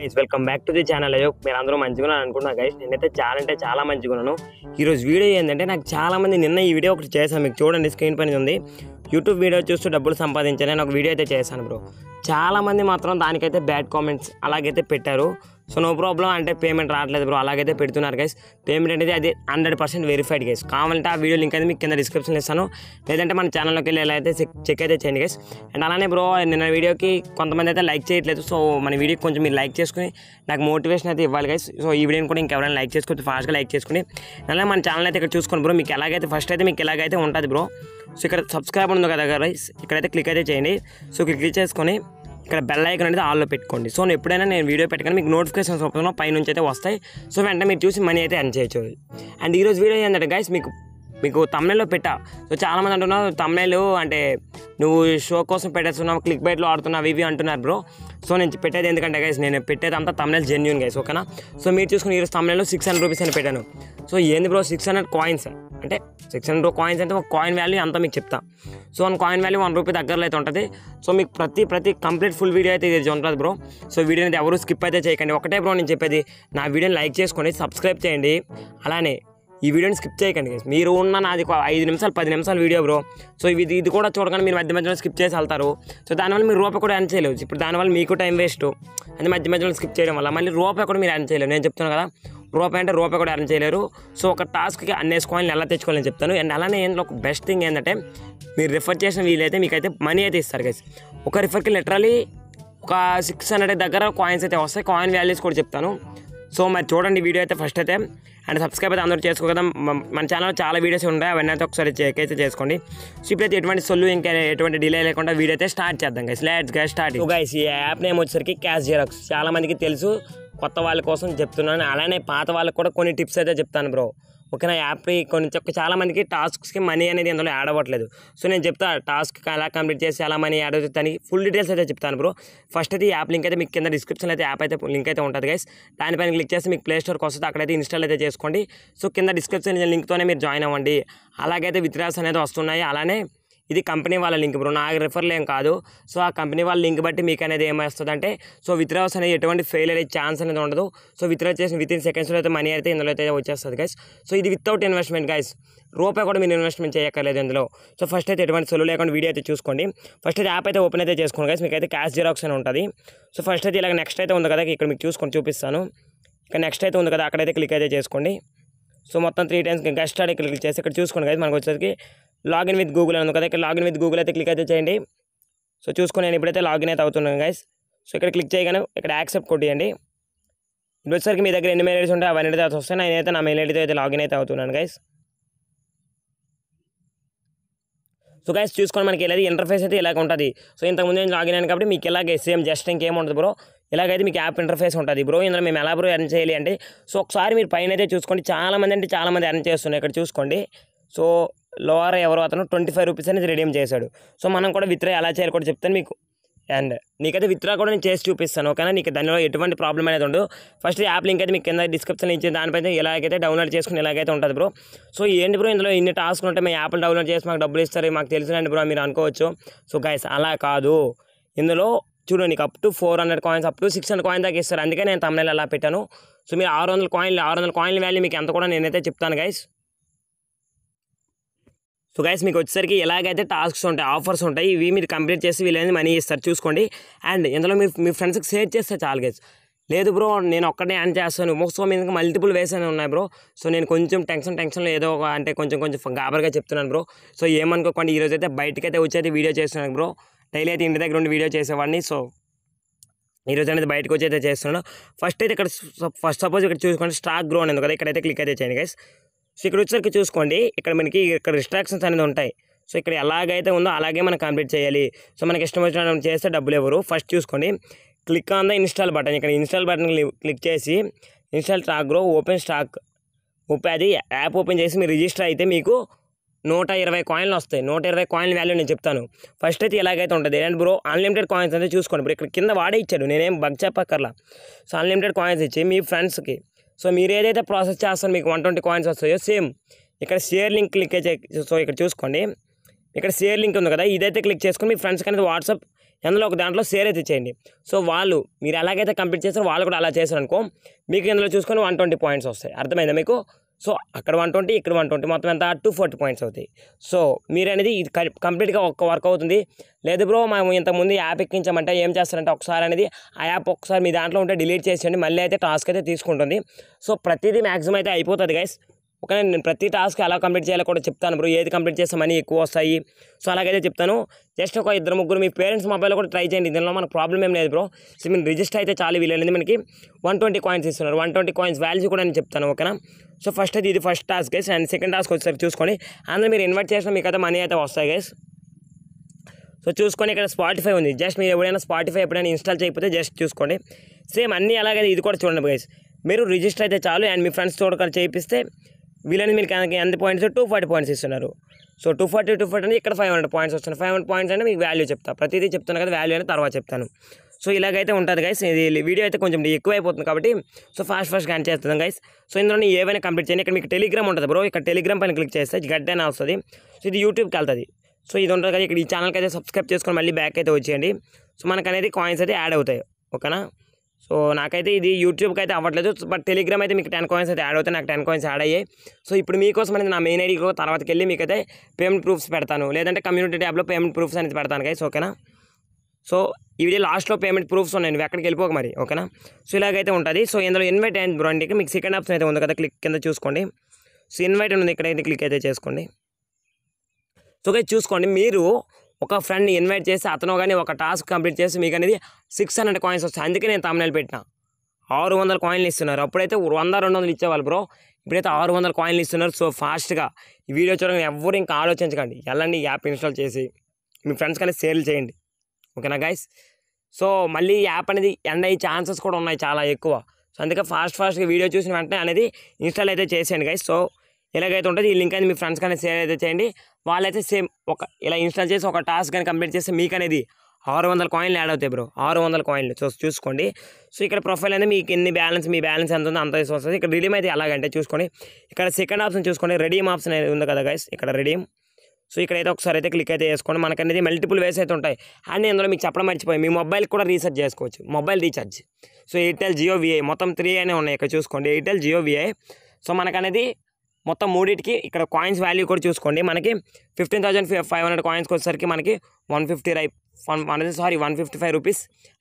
guys welcome back to the channel అయ్యో మీరు అందరూ మంచిగా అనుకుంటున్నా గైస్ నేనైతే చాలా అంటే చాలా మంచిగున్నాను ఈరోజు వీడియో ఏంటంటే నాకు చాలామంది నిన్న ఈ వీడియో ఒకటి చేశాను మీకు చూడండి స్క్రీన్ పైన ఉంది యూట్యూబ్ వీడియో చూస్తూ డబ్బులు సంపాదించాలని ఒక వీడియో అయితే చేశాను బ్రో చాలామంది మాత్రం దానికైతే బ్యాడ్ కామెంట్స్ అలాగైతే పెట్టారు సో నో ప్రాబ్లం అంటే పేమెంట్ రావట్లేదు బ్రో అలాగైతే పెడుతున్నారు గైస్ పేమెంట్ అనేది అది హండ్రెడ్ పర్సెంట్ వెరిఫైడ్ గైస్ కావాలంటే ఆ వీడియో లింక్ అయితే మీకు కింద డిస్క్రిప్షన్ ఇస్తాను లేదంటే మన ఛానల్లోకి వెళ్ళి ఎలా అయితే చెక్ అయితే చేయండి గైస్ అండ్ అలానే బ్రో నిన్న వీడియోకి కొంతమంది అయితే లైక్ చేయట్లేదు సో మన వీడియోకి కొంచెం మీరు లైక్ చేసుకుని నాకు మోటివేషన్ అయితే ఇవ్వాలి గైస్ సో ఈ వీడియోని కూడా ఇంకెవరైనా లైక్ చేసుకోవచ్చు ఫాస్ట్గా లైక్ చేసుకుని అలానే మన ఛానల్ అయితే ఇక్కడ చూసుకోండి బ్రో మీకు ఎలాగైతే ఫస్ట్ అయితే మీకు ఎలాగైతే ఉంటుంది బ్రో సో ఇక్కడ సబ్స్క్రైబ్ ఉంది కదా గైస్ ఇక్కడైతే క్లిక్ అయితే చేయండి సో క్లిక్ చేసుకొని ఇక్కడ బెల్ ఐకన్ అనేది ఆల్లో పెట్టుకోండి సో ఎప్పుడైనా నేను వీడియో పెట్టగానే మీకు నోటిఫికేషన్స్ పై పైనుంచి అయితే వస్తాయి సో వెంటనే మీరు చూసి మనీ అయితే ఎన్ చేయొచ్చు అండ్ ఈరోజు వీడియో ఏంటంటే గైస్ మీకు మీకు తమిళలో పెట్టా సో చాలామంది అంటున్నారు తమిళలు అంటే నువ్వు షో కోసం పెట్టేస్తున్నావు క్లిక్ బైట్లో ఆడుతున్నావు ఇవి అంటున్నారు బ్రో సో నేను పెట్టేది ఎందుకంటే గైస్ నేను పెట్టేదంతా తమిళ జెన్యున్ గైస్ ఓకేనా సో మీరు చూసుకుని ఈరోజు తమిళలో సిక్స్ హండ్రెడ్ రూపీస్ అని పెట్టాను సో ఏంది బ్రో సిక్స్ హండ్రెడ్ కాయిన్స్ అంటే సిక్స్ హండ్రెడ్ కాయిన్స్ అంటే ఒక కాయిన్ వాల్యూ అంతా మీకు చెప్తా so one coin value one rupee దగ్గరలో అయితే ఉంటుంది సో మీకు ప్రతి ప్రతి కంప్లీట్ ఫుల్ వీడియో అయితే ఇది ఉంటుంది బ్రో సో వీడియోని ఎవరు స్కిప్ అయితే చేయకండి ఒకటే బ్రో నేను చెప్పేది నా వీడియోని లైక్ చేసుకోండి సబ్స్క్రైబ్ చేయండి అలానే ఈ వీడియోని స్కిప్ చేయకండి మీరు ఉన్న నాది ఐదు నిమిషాలు పది నిమిషాలు వీడియో బ్రో సో ఇది ఇది కూడా చూడగానే మీరు మధ్య మధ్యలో స్కిప్ చేసి వెళ్తారు సో దానివల్ల మీరు రూపాయి కూడా ఎన్ చేయలేవు ఇప్పుడు దానివల్ల మీకు టైం వేస్ట్ అది మధ్య మధ్యలో స్కిప్ చేయడం వల్ల మళ్ళీ రూప కూడా మీరు ఎన్ చేయలేదు నేను చెప్తున్నాను కదా రూపాయి అంటే రూపాయి కూడా అరేంజ్ చేయలేరు సో ఒక టాస్క్కి అన్నేసి కాయిన్లు ఎలా తెచ్చుకోవాలని చెప్తాను అండ్ అలానే ఏంటో ఒక బెస్ట్ థింగ్ ఏంటంటే మీరు రిఫర్ చేసిన వీలైతే మీకైతే మనీ అయితే ఇస్తారు కదా ఒక రిఫర్కి లిటరలీ ఒక సిక్స్ హండ్రెడ్ దగ్గర కాయిన్స్ అయితే వస్తాయి కాయిన్ వాల్యూస్ కూడా చెప్తాను సో మరి చూడండి వీడియో అయితే ఫస్ట్ అయితే అండ్ సబ్స్క్రైబ్ అయితే అందరూ చేసుకో కదా మన ఛానల్లో చాలా వీడియోస్ ఉన్నాయి అవన్నీ అయితే ఒకసారి చెక్ అయితే చేసుకోండి సో ఇప్పుడైతే ఎటువంటి సొల్లు ఇంకా ఎటువంటి డిలే లేకుండా వీడియో అయితే స్టార్ట్ చేద్దాం guys let's go start guys ఈ యాప్ నేమ్ వచ్చేసరికి క్యాష్ జీరాక్స్ చాలా మందికి తెలుసు కొత్త వాళ్ళ కోసం చెప్తున్నాను అలానే పాత వాళ్ళకి కూడా కొన్ని టిప్స్ అయితే చెప్తాను బ్రో ఓకేనా యాప్ కొన్ని చాలా మందికి టాస్క్స్కి మనీ అనేది ఇందులో యాడ్ అవ్వట్లేదు సో నేను చెప్తా టాస్క్ ఎలా కంప్లీట్ చేసి ఎలా మనీ యాడ్ అవుతుంది దానికి ఫుల్ డీటెయిల్స్ అయితే చెప్తాను బ్రో ఫస్ట్ అయితే యాప్ లింక్ అయితే మీకు కింద డిస్క్రిప్షన్లో అయితే యాప్ అయితే లింక్ అయితే ఉంటుంది గైస్ దానిపైన క్లిక్ చేసి మీకు ప్లే స్టోర్కి వస్తుంది అయితే ఇన్స్టాల్ అయితే చేసుకోండి సో కింద డిస్క్రిప్షన్ లింక్తోనే మీరు జాయిన్ అవ్వండి అలాగైతే విత్డ్రాస్ అనేది వస్తున్నాయి అలానే ఇది కంపెనీ వాళ్ళ లింక్ ఇప్పుడు నాకు రిఫర్లు ఏం కాదు సో ఆ కంపెనీ వాళ్ళ లింక్ బట్టి మీకు అనేది ఏమేస్తుంది అంటే సో విత్డ్రాస్ అనేది ఎటువంటి ఫెయిల్ అయ్యే ఛాన్స్ అనేది ఉండదు సో విత్డ్రా చేసిన విత్ ఇన్ సెకండ్స్లో అయితే మనీ అయితే ఇందులో అయితే వచ్చేస్తుంది గైస్ సో ఇది వితౌట్ ఇన్వెస్ట్మెంట్ గైస్ రూపాయి కూడా మీరు ఇన్వెస్ట్మెంట్ చేయక్కర్లేదు ఇందులో సో ఫస్ట్ అయితే ఎటువంటి సొలు లేకుండా వీడియో అయితే చూసుకోండి ఫస్ట్ అయితే యాప్ అయితే ఓపెన్ అయితే చేసుకోండి గైస్ మీకు అయితే క్యాష్ జిరాక్స్ అని ఉంటుంది సో ఫస్ట్ అయితే ఇలాగ నెక్స్ట్ అయితే ఉంది కదా ఇక్కడ మీకు చూసుకొని చూపిస్తాను ఇక నెక్స్ట్ అయితే ఉంది కదా అక్కడైతే క్లిక్ అయితే చేసుకోండి సో మొత్తం త్రీ టైమ్స్ గెస్ట్ ఆడే క్లిక్ చేసి ఇక్కడ చూసుకోండి కదా మనకు వచ్చేసరికి లాగిన్ విత్ గూగుల్ అని కదా ఇక్కడ లాగిన్ విత్ గూగుల్ అయితే క్లిక్ అయితే చేయండి సో చూసుకుని నేను ఇప్పుడైతే లాగిన్ అయితే అవుతున్నాను గైస్ సో ఇక్కడ క్లిక్ చేయగానే ఇక్కడ యాక్సెప్ట్ కొట్టియండి ఇప్పుడు వచ్చేసరికి మీ దగ్గర ఎన్ని మెయిల్ ఐడీస్ ఉంటాయి అవన్నీ అయితే వస్తాయి అయితే నా మెయిల్ ఐడితో అయితే లాగిన్ అయితే అవుతున్నాను గైస్ సో గైస్ చూసుకొని మనకి వెళ్ళేది ఇంటర్ఫేస్ అయితే ఇలాగ ఉంటుంది సో ఇంతకుముందు నేను లాగిన్ అయ్యాను కాబట్టి మీకు ఇలాగే సేమ్ జస్ట్ ఉంటుంది బ్రో ఇలాగైతే మీకు యాప్ ఇంటర్ఫేస్ ఉంటుంది బ్రో ఇందులో మేము ఎలా బ్రో ఎర్న్ చేయాలి అంటే సో ఒకసారి మీరు పైన అయితే చూసుకోండి చాలామంది అంటే చాలామంది ఎర్న్ చేస్తున్నారు ఇక్కడ చూసుకోండి సో లోవర్ ఎవరో అతను ట్వంటీ ఫైవ్ రూపీస్ అనేది రిడీమ్ చేశాడు సో మనం కూడా విత్రా ఎలా చేయాలి కూడా చెప్తాను మీకు అండ్ నీకైతే విత్రా కూడా నేను చేసి చూపిస్తాను ఓకేనా నీకు దానిలో ఎటువంటి ప్రాబ్లం అనేది ఉండదు ఫస్ట్ యాప్ లింక్ అయితే మీకు కింద డిస్క్రిప్షన్ ఇచ్చిన దానిపైన ఎలాగైతే డౌన్లోడ్ చేసుకుని ఎలాగైతే ఉంటుంది బ్రో సో ఏంటి బ్రో ఇందులో ఇన్ని టాస్క్ ఉంటే మేము యాప్లు డౌన్లోడ్ చేసి మాకు డబ్బులు ఇస్తారు మాకు తెలిసినండి బ్రో మీరు అనుకోవచ్చు సో గైస్ అలా కాదు ఇందులో చూడు నీకు up to four hundred coins up to six hundred coin దాకా ఇస్తారు అందుకే నేను తమిళ అలా పెట్టాను సో మీరు ఆరు వందల కాయిన్లు ఆరు వందల కాయిన్ల వాల్యూ మీకు ఎంత కూడా నేనైతే చెప్తాను గైస్ సో గైస్ మీకు వచ్చేసరికి ఎలాగైతే టాస్క్స్ ఉంటాయి ఆఫర్స్ ఉంటాయి ఇవి మీరు కంప్లీట్ చేసి వీళ్ళని మనీ ఇస్తారు చూసుకోండి అండ్ ఇందులో మీ మీ ఫ్రెండ్స్కి షేర్ చేస్తే చాలు గైస్ లేదు బ్రో నేను ఒక్కడే యాన్ చేస్తాను సో మీద మల్టిపుల్ వేస్ ఉన్నాయి బ్రో సో నేను కొంచెం టెన్షన్ టెన్షన్లో ఏదో ఒక అంటే కొంచెం కొంచెం గాబర్గా చెప్తున్నాను బ్రో సో ఏమనుకోకండి ఈరోజు అయితే బయటకి అయితే వచ్చేది వీడియో చేస్తున్నాను బ్రో డైలీ అయితే ఇంటి దగ్గర ఉండి వీడియో చేసేవాడిని సో ఈరోజు అనేది బయటకు వచ్చి అయితే చేస్తున్నాను ఫస్ట్ అయితే ఇక్కడ ఫస్ట్ సపోజ్ ఇక్కడ చూసుకోండి స్టాక్ గ్రో అనేది కదా ఇక్కడైతే క్లిక్ అయితే చేయండి గైస్ సో ఇక్కడ వచ్చేసరికి చూసుకోండి ఇక్కడ మనకి ఇక్కడ రిస్ట్రాక్షన్స్ అనేది ఉంటాయి సో ఇక్కడ ఎలాగైతే ఉందో అలాగే మనం కంప్లీట్ చేయాలి సో మనకి ఇష్టం వచ్చిన చేస్తే డబ్బులు ఇవ్వరు ఫస్ట్ చూసుకోండి click on the install button ఇక్కడ ఇన్స్టాల్ బటన్ క్లిక్ చేసి install stock grow open stock ముప్పై అది యాప్ ఓపెన్ చేసి మీరు రిజిస్టర్ అయితే మీకు నూట ఇరవై కాయిన్లు వస్తాయి నూట ఇరవై కాయిన్ వాల్యూ నేను చెప్తాను ఫస్ట్ అయితే ఎలాగైతే ఉంటుంది అండ్ బ్రో అన్లిమిటెడ్ కాయిన్స్ అయితే చూసుకోండి ఇప్పుడు ఇక్కడ కింద వాడే ఇచ్చాడు నేనేం బగ్ చెప్పక్కర్లా సో అన్లిమిటెడ్ కాయిన్స్ ఇచ్చి మీ ఫ్రెండ్స్కి సో మీరు ఏదైతే ప్రాసెస్ చేస్తారో మీకు వన్ ట్వంటీ కాయిన్స్ వస్తాయో సేమ్ ఇక్కడ షేర్ లింక్ క్లిక్ సో ఇక్కడ చూసుకోండి ఇక్కడ షేర్ లింక్ ఉంది కదా ఇదైతే క్లిక్ చేసుకుని మీ ఫ్రెండ్స్కి అనేది వాట్సాప్ ఎందులో ఒక దాంట్లో షేర్ అయితే చేయండి సో వాళ్ళు మీరు ఎలాగైతే కంప్లీట్ చేస్తారో వాళ్ళు కూడా అలా చేశారు మీకు ఇందులో చూసుకొని వన్ ట్వంటీ పాయింట్స్ వస్తాయి అర్థమైందా మీకు సో అక్కడ వన్ ట్వంటీ ఇక్కడ వన్ ట్వంటీ మొత్తం ఎంత టూ ఫార్టీ పాయింట్స్ అవుతాయి సో మీరు అనేది ఇది కంప్లీట్గా ఒక్క వర్క్ అవుతుంది లేదు బ్రో మేము ఇంతకుముందు యాప్ ఎక్కించామంటే ఏం చేస్తారంటే ఒకసారి అనేది ఆ యాప్ ఒకసారి మీ దాంట్లో ఉంటే డిలీట్ చేసేయండి మళ్ళీ అయితే టాస్క్ అయితే తీసుకుంటుంది సో ప్రతిదీ మ్యాక్సిమం అయితే అయిపోతుంది గైస్ ఓకే నేను ప్రతి టాస్క్ ఎలా కంప్లీట్ చేయాలో కూడా చెప్తాను బ్రో ఏది కంప్లీట్ చేస్తే మనీ ఎక్కువ వస్తాయి సో అలాగైతే చెప్తాను జస్ట్ ఒక ఇద్దరు ముగ్గురు మీ పేరెంట్స్ మొబైల్లో కూడా ట్రై చేయండి దీనిలో మనకు ప్రాబ్లం ఏం లేదు బ్రో సో మీరు రిజిస్టర్ అయితే చాలా వీలైనది మనకి వన్ ట్వంటీ కాయిన్స్ ఇస్తున్నారు వన్ ట్వంటీ కాయిన్స్ వాల్యూ కూడా నేను చెప్తాను ఓకేనా సో ఫస్ట్ అయితే ఇది first task guys and second task వచ్చేసరికి చూసుకోండి అందులో మీరు ఇన్వైట్ చేసిన మీకైతే మనీ అయితే వస్తాయి గైస్ సో చూసుకొని ఇక్కడ స్పాటిఫై ఉంది జస్ట్ మీరు ఎప్పుడైనా స్పాటిఫై ఎప్పుడైనా ఇన్స్టాల్ చేయకపోతే జస్ట్ చూసుకోండి సేమ్ అన్నీ అలాగే ఇది కూడా చూడండి గైస్ మీరు రిజిస్టర్ అయితే చాలు అండ్ మీ ఫ్రెండ్స్ కూడా చేయిస్తే వీళ్ళని మీరు ఎంత పాయింట్స్ టూ ఫార్టీ పాయింట్స్ ఇస్తున్నారు so two forty two forty అంటే ఇక్కడ ఫైవ్ హండ్రెడ్ పాయింట్స్ వస్తున్నాయి ఫైవ్ హండ్రెడ్ పాయింట్స్ అంటే మీకు వాల్యూ చెప్తా ప్రతిదీ చెప్తున్నాను కదా వాల్యూ అని తర్వాత చెప్తాను సో ఇలాగైతే ఉంటుంది గైస్ ఇది వీడియో అయితే కొంచెం ఎక్కువైపోతుంది కాబట్టి సో ఫాస్ట్ ఫాస్ట్ యాడ్ చేస్తాం గైస్ సో ఇందులో ఏవైనా కంప్లీట్ చేయండి ఇక్కడ మీకు టెలిగ్రామ్ ఉంటుంది బ్రో ఇక్కడ టెలిగ్రామ్ పైన క్లిక్ చేస్తే గడ్డ అని వస్తుంది సో ఇది యూట్యూబ్కి వెళ్తుంది సో ఇది ఉంటుంది కదా ఇక్కడ ఈ ఛానల్కి అయితే సబ్స్క్రైబ్ చేసుకొని మళ్ళీ బ్యాక్ అయితే వచ్చేయండి సో మనకు అనేది కాయిన్స్ అయితే యాడ్ అవుతాయి ఓకేనా సో నాకైతే ఇది యూట్యూబ్కి అయితే అవ్వట్లేదు బట్ టెలిగ్రామ్ అయితే మీకు టెన్ కాయిన్స్ అయితే యాడ్ అవుతాయి నాకు టెన్ కాయిన్స్ యాడ్ అయ్యాయి సో ఇప్పుడు మీకోసం అనేది నా మెయిన్ ఐడికి తర్వాతకి వెళ్ళి మీకైతే పేమెంట్ ప్రూఫ్స్ పెడతాను లేదంటే కమ్యూనిటీ ట్యాబ్లో పేమెంట్ ప్రూఫ్స్ అనేది పెడతాను కదా ఓకేనా సో ఇవి లాస్ట్లో పేమెంట్ ప్రూఫ్స్ ఉన్నాయి నువ్వు ఎక్కడికి వెళ్ళిపోక మరి ఓకేనా సో ఇలాగైతే ఉంటుంది సో ఇందులో ఇన్వైట్ అయింది బ్రో మీకు సెకండ్ ఆప్షన్ అయితే ఉంది కదా క్లిక్ కింద చూసుకోండి సో ఇన్వైట్ ఉంది ఇక్కడైతే క్లిక్ అయితే చేసుకోండి సో ఇక చూసుకోండి మీరు ఒక ఫ్రెండ్ని ఇన్వైట్ చేసి అతను కానీ ఒక టాస్క్ కంప్లీట్ చేసి మీకు అనేది సిక్స్ హండ్రెడ్ కాయిన్స్ వస్తాయి అందుకే నేను తమిళనాడు పెట్టిన ఆరు వందల కాయిన్లు ఇస్తున్నారు అప్పుడైతే వంద రెండు వందలు ఇచ్చేవాళ్ళు బ్రో ఇప్పుడైతే ఆరు వందల కాయిన్లు ఇస్తున్నారు సో ఫాస్ట్గా ఈ వీడియో చూడగానే ఎవరు ఇంకా ఆలోచించకండి వెళ్ళండి యాప్ ఇన్స్టాల్ చేసి మీ ఫ్రెండ్స్ కానీ షేర్లు చేయండి ఓకేనా గైస్ సో మళ్ళీ యాప్ అనేది ఎండ్ అయ్యే ఛాన్సెస్ కూడా ఉన్నాయి చాలా ఎక్కువ సో అందుకే ఫాస్ట్ ఫాస్ట్గా వీడియో చూసిన వెంటనే అనేది ఇన్స్టాల్ అయితే చేసేయండి గైస్ సో ఎలాగైతే ఉంటుంది ఈ లింక్ అయితే మీ ఫ్రెండ్స్ కానీ షేర్ అయితే చేయండి వాలైతే సేమ్ ఒక ఇలా ఇన్స్టాన్స్ చేస ఒక టాస్క్ ని కంప్లీట్ చేస్తే మీకు అనేది 600 কয়েনలు యాడ్ అవుతాయి బ్రో 600 কয়েনలు సో చూసుకోండి సో ఇక్కడ ప్రొఫైల్ అనేది మీకు ఎన్ని బ్యాలెన్స్ మీ బ్యాలెన్స్ ఎంత ఉందో అంత ఇస్ వస్తుంది ఇక్కడ రీడీమ్ అయితే అలా అంటే చూసుకొని ఇక్కడ సెకండ్ ఆప్షన్ చూసుకొని రీడీమ్ ఆప్షన్ అనేది ఉంది కదా गाइस ఇక్కడ రీడీమ్ సో ఇక్కడైతే ఒకసారి అయితే క్లిక్ అయితే చేసుకొని మనకన్నది మల్టిపుల్ ways అయితే ఉంటాయి అన్ని ఇందులో మీకు చెప్పడం మరిచిపోయాయి మీ మొబైల్ కూడా రీచార్జ్ చేసుకోవచ్చు mobile recharge so Airtel Jio Vi మొత్తం 3 అనే ఉన్నాయి ఇక్కడ చూసుకోండి Airtel Jio Vi సో మనకన్నది మొత్తం మూడింటికి ఇక్కడ కాయిన్స్ వాల్యూ కూడా చూసుకోండి మనకి ఫిఫ్టీన్ థౌసండ్ ఫైవ్ హండ్రెడ్ కాయిన్స్కి వచ్చేసరికి మనకి వన్ ఫిఫ్టీ రై one one sorry one fifty five rupees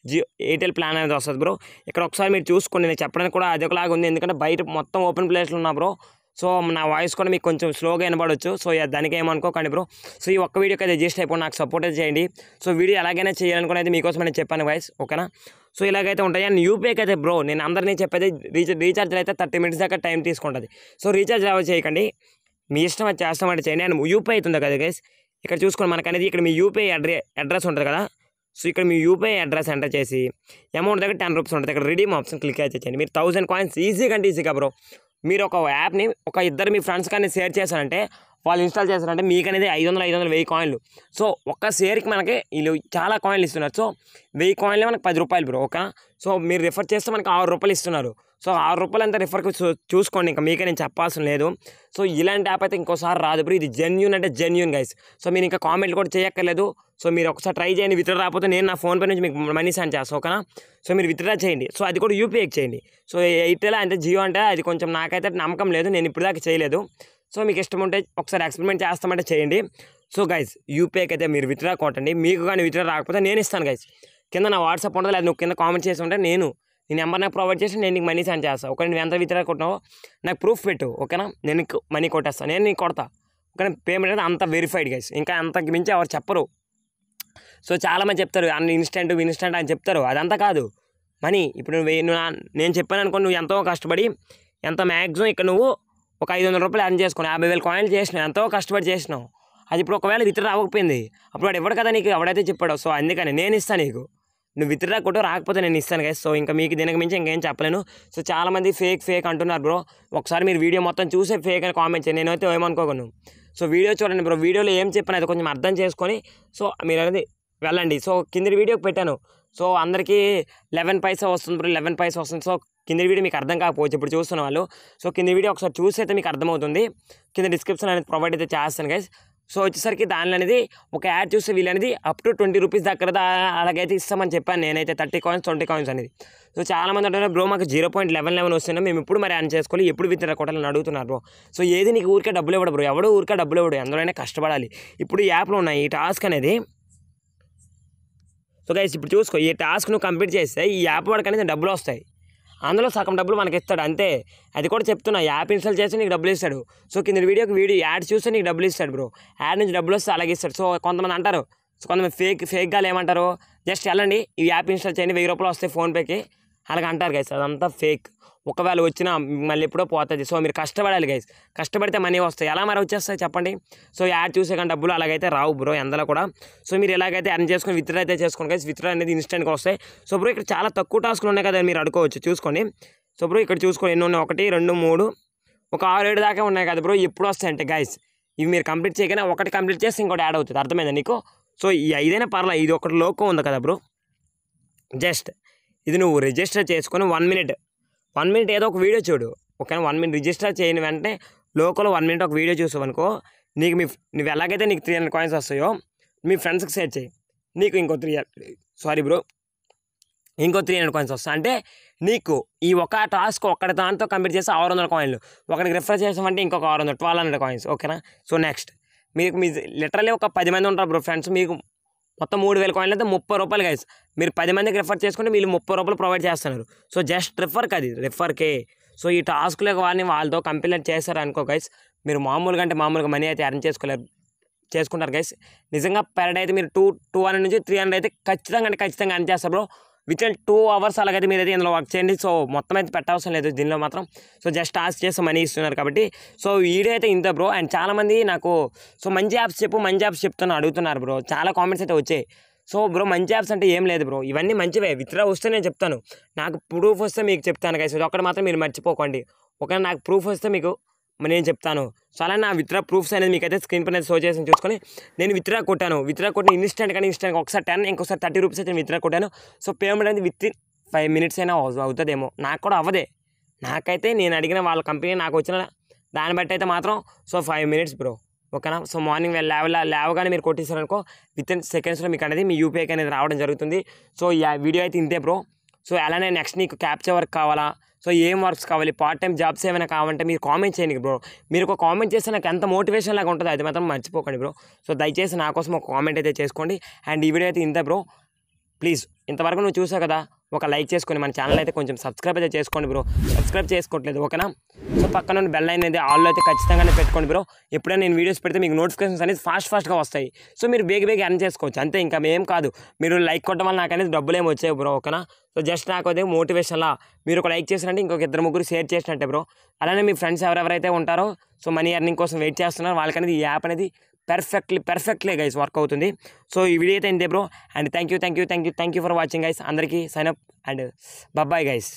Jio Airtel plan అనేది వస్తుంది బ్రో ఇక్కడ ఒకసారి మీరు చూసుకోండి నేను చెప్పడానికి కూడా అది ఒకలాగా ఉంది ఎందుకంటే బయట మొత్తం ఓపెన్ ప్లేస్లో ఉన్నా బ్రో సో నా వాయిస్ కూడా మీకు కొంచెం స్లోగా వినబడవచ్చు సో దానికి ఏమనుకోకండి బ్రో సో ఈ ఒక్క వీడియోకి అయితే జస్ట్ అయిపోయి నాకు సపోర్ట్ చేయండి సో వీడియో ఎలాగైనా చేయాలనుకునేది మీకోసం నేను చెప్పాను వాయిస్ ఓకేనా సో ఇలాగైతే ఉంటాయి అండ్ యూపీఐకి అయితే బ్రో నేను అందరినీ చెప్పేది రీచార్ రీఛార్జ్ అయితే థర్టీ మినిట్స్ దాకా టైం తీసుకుంటుంది సో రీఛార్జ్ అలా చేయకండి మీ ఇష్టం అయితే చేస్తాం అంటే చేయండి అండ్ యూపీఐ అవుతుంది కదా గైస్ ఇక్కడ చూసుకోండి మనకు అనేది ఇక్కడ మీ యూపీఐ అడ్రస్ అడ్రస్ ఉంటుంది కదా సో ఇక్కడ మీ యూపీఐ అడ్రస్ ఎంటర్ చేసి అమౌంట్ దగ్గర టెన్ రూపీస్ ఉంటుంది ఇక్కడ రిడీమ్ ఆప్షన్ క్లిక్ అయితే చేయండి మీరు థౌసండ్ కాయిన్స్ ఈజీగా అంటే ఈజీగా బ్రో మీరు ఒక యాప్ని ఒక ఇద్దరు మీ ఫ్రెండ్స్ కానీ షేర్ చేశారంటే వాళ్ళు ఇన్స్టాల్ చేస్తారంటే మీకు అనేది ఐదు వందలు ఐదు వందలు వెయ్యి కాయిన్లు సో ఒక్క షేర్కి మనకి వీళ్ళు చాలా కాయిన్లు ఇస్తున్నారు సో వెయ్యి కాయిన్లే మనకి పది రూపాయలు బ్రో ఓకే సో మీరు రిఫర్ చేస్తే మనకి ఆరు రూపాయలు ఇస్తున్నారు సో ఆరు రూపాయలు అంతా రిఫర్ చూసుకోండి ఇంకా మీకే నేను చెప్పాల్సిన లేదు సో ఇలాంటి యాప్ అయితే ఇంకోసారి రాదు బ్రో ఇది జెన్యున్ అంటే జెన్యున్ గైస్ సో మీరు ఇంకా కామెంట్లు కూడా చేయక్కర్లేదు సో మీరు ఒకసారి ట్రై చేయండి విత్డ్రా రాకపోతే నేను నా ఫోన్పే నుంచి మీకు మనీ సెండ్ చేస్తాను ఓకేనా సో మీరు విత్డ్రా చేయండి సో అది కూడా యూపీఐకి చేయండి సో ఎయిర్టెల్ అంటే జియో అంటే అది కొంచెం నాకైతే నమ్మకం లేదు నేను ఇప్పుడు దాకా చేయలేదు సో మీకు ఇష్టం ఉంటే ఒకసారి ఎక్స్పెరిమెంట్ చేస్తామంటే చేయండి సో గైస్ యూపీఐకి అయితే మీరు విత్డ్రా కొట్టండి మీకు కానీ విత్డ్రా రాకపోతే నేను ఇస్తాను గైస్ కింద నా వాట్సాప్ ఉండదు లేదు నువ్వు కింద కామెంట్ చేసి ఉంటే నేను నీ నెంబర్ నాకు ప్రొవైడ్ చేసి నేను నీకు మనీ సెండ్ చేస్తాను ఒక నువ్వు ఎంత విత్డ్రా కొట్టినావో నాకు ప్రూఫ్ పెట్టు ఓకేనా నేను నీకు మనీ కొట్టేస్తాను నేను నీకు కొడతా ఓకేనా పేమెంట్ అనేది అంత వెరిఫైడ్ గైస్ ఇంకా అంతకు మించి ఎవరు చెప్పరు సో చాలామంది చెప్తారు అన్ని ఇన్స్టెంట్ ఇన్స్టెంట్ అని చెప్తారు అదంతా కాదు మనీ ఇప్పుడు నువ్వు నేను చెప్పాను అనుకో నువ్వు ఎంతో కష్టపడి ఎంత మ్యాక్సిమం ఇక్కడ నువ్వు ఒక ఐదు వందల రూపాయలు అర్న్ చేసుకుని యాభై వేల కాయిన్లు చేసినావు ఎంతో కష్టపడి చేసినావు అది ఇప్పుడు ఒకవేళ విత్డ్రా రాకపోయింది అప్పుడు వాడు ఇవ్వడు కదా నీకు ఎవడైతే చెప్పాడు సో అందుకని నేను ఇస్తాను నీకు నువ్వు విత్డ్రా కొట్టు రాకపోతే నేను ఇస్తాను కదా సో ఇంకా మీకు దీనికి మించి ఇంకేం చెప్పలేను సో చాలామంది ఫేక్ ఫేక్ అంటున్నారు బ్రో ఒకసారి మీరు వీడియో మొత్తం చూసే ఫేక్ అని కామెంట్ చేయండి నేనైతే ఏమనుకోగలను సో వీడియో చూడండి బ్రో వీడియోలో ఏం చెప్పాను అది కొంచెం అర్థం చేసుకొని సో మీరు అనేది వెళ్ళండి సో కింది వీడియోకి పెట్టాను సో అందరికీ లెవెన్ పైసా వస్తుంది ఇప్పుడు లెవెన్ పైసా వస్తుంది సో కింద వీడియో మీకు అర్థం కాకపోవచ్చు ఇప్పుడు చూస్తున్న వాళ్ళు సో కింద వీడియో ఒకసారి చూసి అయితే మీకు అర్థమవుతుంది కింద డిస్క్రిప్షన్ అనేది ప్రొవైడ్ అయితే చేస్తాను గైస్ సో వచ్చేసరికి దానిలో అనేది ఒక యాడ్ చూస్తే వీళ్ళు అనేది అప్ టు ట్వంటీ రూపీస్ దగ్గర అలాగైతే ఇస్తామని చెప్పాను నేనైతే థర్టీ కాయిన్స్ ట్వంటీ కాయిన్స్ అనేది సో చాలామంది అంటున్నారు బ్రో మాకు జీరో పాయింట్ లెవెన్ లెవెన్ వస్తున్నాం మేము ఇప్పుడు మరి అని చేసుకోవాలి ఎప్పుడు విత్తన కొట్టాలని అడుగుతున్నారు బ్రో సో ఏది నీకు ఊరికే డబ్బులు ఇవ్వడు బ్రో ఎవడో ఊరికే డబ్బులు ఇవ్వడు అందులోనే కష్టపడాలి ఇప్పుడు యాప్లో ఉన్నాయి ఈ టాస్క్ అనేది సో గైస్ ఇప్పుడు చూసుకో ఈ టాస్క్ నువ్వు కంప్లీట్ చేస్తే ఈ యాప్ వాడకనేది డబ్బులు వస్తాయి అందులో సగం డబ్బులు మనకి ఇస్తాడు అంతే అది కూడా చెప్తున్నా యాప్ ఇన్స్టాల్ చేస్తే నీకు డబ్బులు ఇస్తాడు సో కింద వీడియోకి వీడియో యాడ్ చూస్తే నీకు డబ్బులు ఇస్తాడు బ్రో యాడ్ నుంచి డబ్బులు వస్తే అలాగే ఇస్తాడు సో కొంతమంది అంటారు సో కొంతమంది ఫేక్ ఫేక్గా ఏమంటారు జస్ట్ వెళ్ళండి ఈ యాప్ ఇన్స్టాల్ చేయండి వెయ్యి రూపాయలు వస్తాయి ఫోన్పేకి అలాగ అంటారు గైస్ అదంతా ఫేక్ ఒకవేళ వచ్చినా మళ్ళీ ఎప్పుడో పోతుంది సో మీరు కష్టపడాలి గైస్ కష్టపడితే మనీ వస్తాయి ఎలా మరి వచ్చేస్తాయి చెప్పండి సో యాడ్ చూసే కానీ డబ్బులు అలాగైతే రావు బ్రో ఎందలో కూడా సో మీరు ఎలాగైతే అర్న్ చేసుకుని విత్డ్రా అయితే చేసుకోండి గైస్ విత్డ్రా అనేది ఇన్స్టెంట్గా వస్తాయి సో బ్రో ఇక్కడ చాలా తక్కువ టాస్క్లు ఉన్నాయి కదా మీరు అడుకోవచ్చు చూసుకోండి సో బ్రో ఇక్కడ చూసుకోండి ఎన్ని ఉన్నాయి ఒకటి రెండు మూడు ఒక ఆరు ఏడు దాకా ఉన్నాయి కదా బ్రో ఎప్పుడు వస్తాయంటే గైస్ ఇవి మీరు కంప్లీట్ చేయగానే ఒకటి కంప్లీట్ చేస్తే ఇంకోటి యాడ్ అవుతుంది అర్థమైందా నీకు సో ఈ ఐదైనా పర్లేదు ఇది ఒకటి లోకం ఉంది కదా బ్రో జస్ట్ ఇది నువ్వు రిజిస్టర్ చేసుకొని వన్ మినిట్ వన్ మినిట్ ఏదో ఒక వీడియో చూడు ఓకేనా వన్ మినిట్ రిజిస్టర్ చేయని వెంటనే లోకల్ వన్ మినిట్ ఒక వీడియో చూసావనుకో నీకు మీ నువ్వు ఎలాగైతే నీకు త్రీ హండ్రెడ్ కాయిన్స్ వస్తాయో మీ ఫ్రెండ్స్కి షేర్ చేయి నీకు ఇంకో త్రీ సారీ బ్రో ఇంకో త్రీ హండ్రెడ్ కాయిన్స్ వస్తాయి అంటే నీకు ఈ ఒక టాస్క్ ఒకటి దాంతో కంప్లీట్ చేస్తే ఆరు వందల కాయిన్లు ఒకటి రిఫర్ చేసామంటే ఇంకొక ఆరు వందలు ట్వెల్వ్ హండ్రెడ్ కాయిన్స్ ఓకేనా సో నెక్స్ట్ మీకు మీ లిటరలీ ఒక పది మంది ఉంటారు బ్రో ఫ్రెండ్స్ మీకు మొత్తం మూడు వేల కాయిన్లు అయితే ముప్పై రూపాయలు కాదు మీరు పది మందికి రిఫర్ చేసుకుంటే వీళ్ళు ముప్పై రూపాయలు ప్రొవైడ్ చేస్తున్నారు సో జస్ట్ రిఫర్కి అది రిఫర్కే సో ఈ టాస్క్లో వారిని వాళ్ళతో కంప్లీట్ చేస్తారు అనుకో గైస్ మీరు మామూలుగా అంటే మామూలుగా మనీ అయితే అర్న్ చేసుకోలేరు చేసుకుంటారు గైస్ నిజంగా పెరడ్ అయితే మీరు టూ టూ హండ్రెడ్ నుంచి త్రీ హండ్రెడ్ అయితే ఖచ్చితంగా అంటే ఖచ్చితంగా అర్న్ చేస్తారు bro within two hours మీరు అయితే ఇందులో వర్క్ చేయండి సో మొత్తం అయితే పెట్టవసరం లేదు దీనిలో మాత్రం సో జస్ట్ టాస్క్ చేసి మనీ ఇస్తున్నారు కాబట్టి సో వీడియో అయితే ఇంత బ్రో అండ్ చాలామంది నాకు సో మంచి యాప్స్ చెప్పు మంచి యాప్స్ చెప్తాను అడుగుతున్నారు బ్రో చాలా కామెంట్స్ అయితే వచ్చాయి సో బ్రో మంచి యాప్స్ అంటే ఏం లేదు బ్రో ఇవన్నీ మంచివే విత్డ్రా వస్తే నేను చెప్తాను నాకు ప్రూఫ్ వస్తే మీకు చెప్తాను కదా సో ఒక్కటి మాత్రం మీరు మర్చిపోకండి ఒకవేళ నాకు ప్రూఫ్ వస్తే మీకు నేను చెప్తాను సో అలా నా విత్డ్రా ప్రూఫ్స్ అనేది మీకు అయితే స్క్రీన్ పైన షో చేసి చూసుకొని నేను విత్డ్రా కొట్టాను విత్డ్రా కొట్టిన ఇన్స్టెంట్ కానీ ఇన్స్టెంట్ ఒకసారి టెన్ ఇంకొకసారి థర్టీ రూపీస్ అయితే విత్డ్రా కొట్టాను సో పేమెంట్ అనేది విత్ ఇన్ ఫైవ్ మినిట్స్ అయినా అవుతుందేమో నాకు కూడా అవ్వదే నాకైతే నేను అడిగిన వాళ్ళ కంపెనీ నాకు వచ్చిన దాన్ని బట్టి అయితే మాత్రం సో ఫైవ్ మినిట్స్ బ్రో ఓకేనా సో మార్నింగ్ లేవలా లేవగానే మీరు కొట్టేశారనుకో విత్ ఇన్ సెకండ్స్లో మీకు అనేది మీ యూపీఐకి అనేది రావడం జరుగుతుంది సో ఈ వీడియో అయితే ఇంతే బ్రో సో అలానే నెక్స్ట్ నీకు క్యాప్చర్ వర్క్ కావాలా సో ఏం వర్క్స్ కావాలి పార్ట్ టైం జాబ్స్ ఏమైనా కావాలంటే మీరు కామెంట్ చేయండి బ్రో మీరు ఒక కామెంట్ చేస్తే నాకు ఎంత మోటివేషన్ లాగా ఉంటుంది అది మాత్రం మర్చిపోకండి బ్రో సో దయచేసి నా కోసం ఒక కామెంట్ అయితే చేసుకోండి అండ్ ఈ వీడియో అయితే ఇంత బ్రో ప్లీజ్ ఇంతవరకు నువ్వు చూసావు కదా ఒక లైక్ చేసుకొని మన ఛానల్ అయితే కొంచెం సబ్స్క్రైబ్ అయితే చేసుకోండి బ్రో సబ్స్క్రైబ్ చేసుకోవట్లేదు ఓకేనా సో పక్కన ఉన్న బెల్ అయిన అయితే ఆల్లో అయితే ఖచ్చితంగానే పెట్టుకోండి బ్రో ఎప్పుడైనా నేను వీడియోస్ పెడితే మీకు నోటిఫికేషన్స్ అనేది ఫాస్ట్ ఫాస్ట్గా వస్తాయి సో మీరు బేగ బేగ అర్న్ చేసుకోవచ్చు అంతే ఇంకా మేము కాదు మీరు లైక్ కొట్టడం వల్ల నాకు అనేది డబ్బులు ఏమి వచ్చాయి బ్రో ఓకేనా సో జస్ట్ నాకు అదే మోటివేషన్లా మీరు ఒక లైక్ చేసినట్టు ఇంకొక ఇద్దరు ముగ్గురు షేర్ చేసినట్టే బ్రో అలానే మీ ఫ్రెండ్స్ ఎవరెవరైతే ఉంటారో సో మనీ ఎర్నింగ్ కోసం వెయిట్ చేస్తున్నారు వాళ్ళకనేది ఈ యాప్ అనేది పర్ఫెక్ట్లీ పెర్ఫెక్ట్లీ గైస్ వర్క్ అవుతుంది సో ఈ వీడియో అయితే ఇంతే bro and thank you thank you thank you thank you for watching guys అందరికీ sign up and bye guys